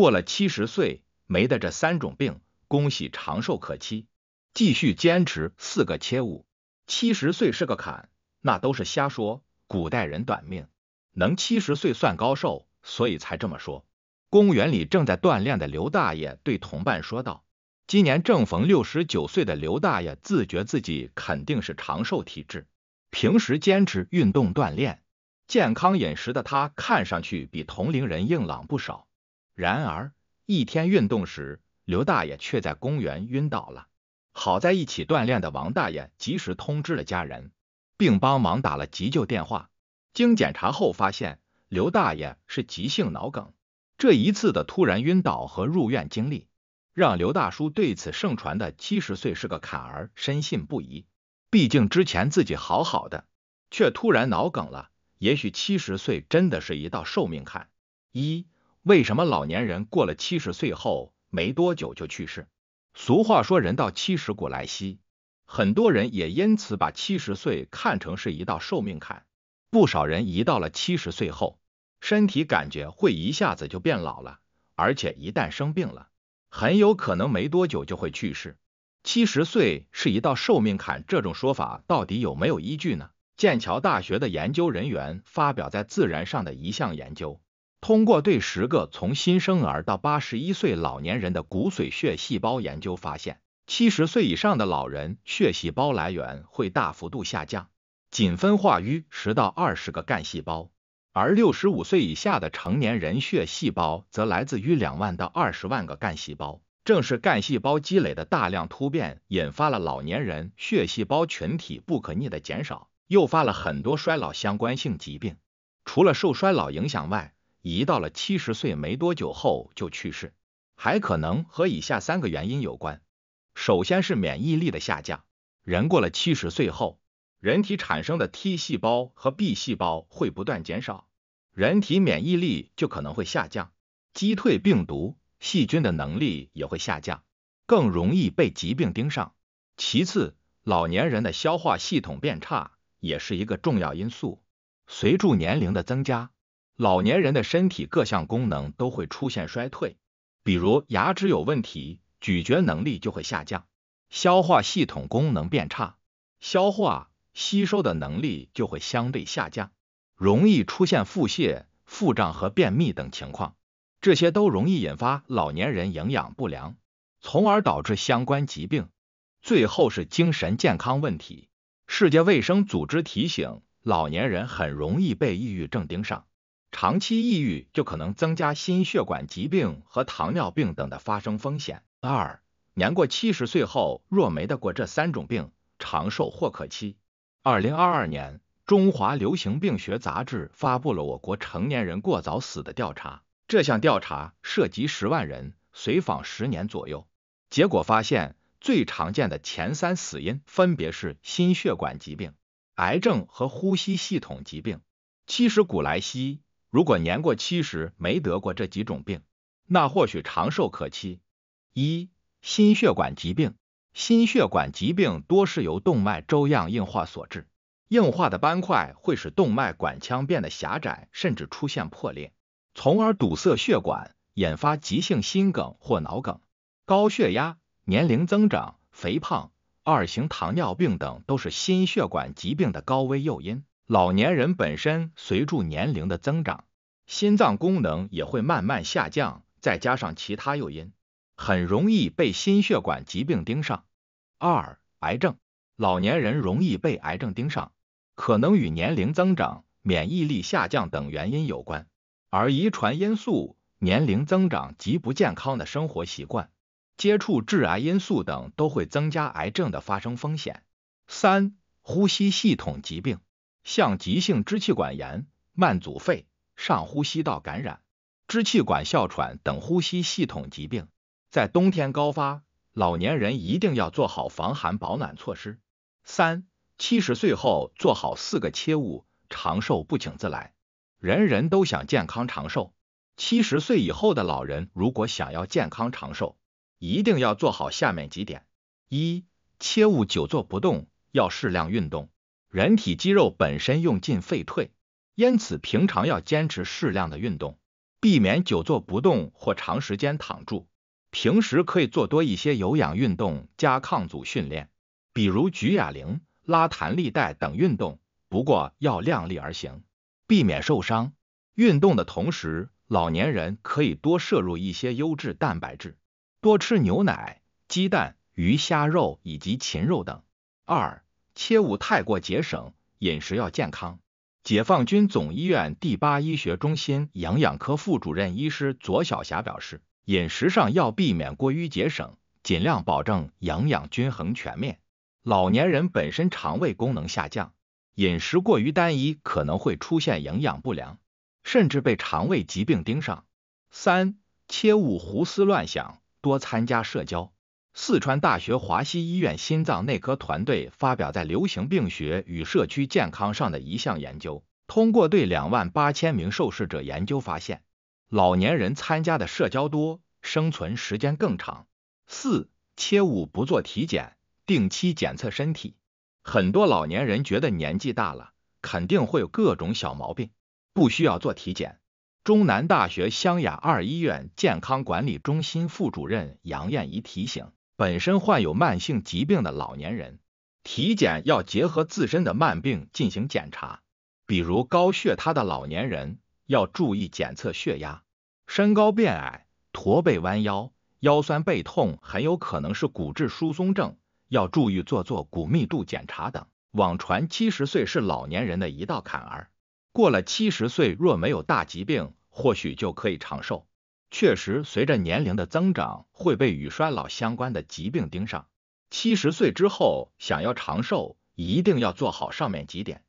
过了七十岁没的这三种病，恭喜长寿可期。继续坚持四个切勿。七十岁是个坎，那都是瞎说。古代人短命，能七十岁算高寿，所以才这么说。公园里正在锻炼的刘大爷对同伴说道：“今年正逢六十九岁的刘大爷，自觉自己肯定是长寿体质，平时坚持运动锻炼、健康饮食的他，看上去比同龄人硬朗不少。”然而，一天运动时，刘大爷却在公园晕倒了。好在一起锻炼的王大爷及时通知了家人，并帮忙打了急救电话。经检查后发现，刘大爷是急性脑梗。这一次的突然晕倒和入院经历，让刘大叔对此盛传的七十岁是个坎儿深信不疑。毕竟之前自己好好的，却突然脑梗了。也许七十岁真的是一道寿命坎。一为什么老年人过了七十岁后没多久就去世？俗话说“人到七十古来稀”，很多人也因此把七十岁看成是一道寿命坎。不少人一到了七十岁后，身体感觉会一下子就变老了，而且一旦生病了，很有可能没多久就会去世。七十岁是一道寿命坎，这种说法到底有没有依据呢？剑桥大学的研究人员发表在《自然》上的一项研究。通过对十个从新生儿到八十一岁老年人的骨髓血细胞研究发现，七十岁以上的老人血细胞来源会大幅度下降，仅分化于十到二十个干细胞；而六十五岁以下的成年人血细胞则来自于两万到二十万个干细胞。正是干细胞积累的大量突变，引发了老年人血细胞群体不可逆的减少，诱发了很多衰老相关性疾病。除了受衰老影响外，移到了七十岁没多久后就去世，还可能和以下三个原因有关。首先是免疫力的下降，人过了七十岁后，人体产生的 T 细胞和 B 细胞会不断减少，人体免疫力就可能会下降，击退病毒、细菌的能力也会下降，更容易被疾病盯上。其次，老年人的消化系统变差也是一个重要因素，随住年龄的增加。老年人的身体各项功能都会出现衰退，比如牙齿有问题，咀嚼能力就会下降，消化系统功能变差，消化吸收的能力就会相对下降，容易出现腹泻、腹胀和便秘等情况，这些都容易引发老年人营养不良，从而导致相关疾病，最后是精神健康问题。世界卫生组织提醒，老年人很容易被抑郁症盯上。长期抑郁就可能增加心血管疾病和糖尿病等的发生风险。二年过七十岁后，若没得过这三种病，长寿或可期。二零二二年，《中华流行病学杂志》发布了我国成年人过早死的调查。这项调查涉及十万人，随访十年左右，结果发现最常见的前三死因分别是心血管疾病、癌症和呼吸系统疾病。其实古来稀。如果年过七十没得过这几种病，那或许长寿可期。一、心血管疾病，心血管疾病多是由动脉粥样硬化所致，硬化的斑块会使动脉管腔变得狭窄，甚至出现破裂，从而堵塞血管，引发急性心梗或脑梗。高血压、年龄增长、肥胖、二型糖尿病等都是心血管疾病的高危诱因。老年人本身随住年龄的增长，心脏功能也会慢慢下降，再加上其他诱因，很容易被心血管疾病盯上。二、癌症，老年人容易被癌症盯上，可能与年龄增长、免疫力下降等原因有关。而遗传因素、年龄增长及不健康的生活习惯、接触致癌因素等都会增加癌症的发生风险。三、呼吸系统疾病。像急性支气管炎、慢阻肺、上呼吸道感染、支气管哮喘等呼吸系统疾病，在冬天高发，老年人一定要做好防寒保暖措施。三、七十岁后做好四个切勿，长寿不请自来。人人都想健康长寿，七十岁以后的老人如果想要健康长寿，一定要做好下面几点：一、切勿久坐不动，要适量运动。人体肌肉本身用进废退，因此平常要坚持适量的运动，避免久坐不动或长时间躺住。平时可以做多一些有氧运动加抗阻训练，比如举哑铃、拉弹力带等运动。不过要量力而行，避免受伤。运动的同时，老年人可以多摄入一些优质蛋白质，多吃牛奶、鸡蛋、鱼虾肉以及禽肉等。二切勿太过节省，饮食要健康。解放军总医院第八医学中心营养科副主任医师左晓霞表示，饮食上要避免过于节省，尽量保证营养均衡全面。老年人本身肠胃功能下降，饮食过于单一可能会出现营养不良，甚至被肠胃疾病盯上。三，切勿胡思乱想，多参加社交。四川大学华西医院心脏内科团队发表在《流行病学与社区健康》上的一项研究，通过对两万八千名受试者研究发现，老年人参加的社交多，生存时间更长。四，切勿不做体检，定期检测身体。很多老年人觉得年纪大了，肯定会有各种小毛病，不需要做体检。中南大学湘雅二医院健康管理中心副主任杨艳仪提醒。本身患有慢性疾病的老年人，体检要结合自身的慢病进行检查，比如高血他的老年人要注意检测血压。身高变矮、驼背、弯腰、腰酸背痛，很有可能是骨质疏松症，要注意做做骨密度检查等。网传七十岁是老年人的一道坎儿，过了七十岁若没有大疾病，或许就可以长寿。确实，随着年龄的增长，会被与衰老相关的疾病盯上。七十岁之后，想要长寿，一定要做好上面几点。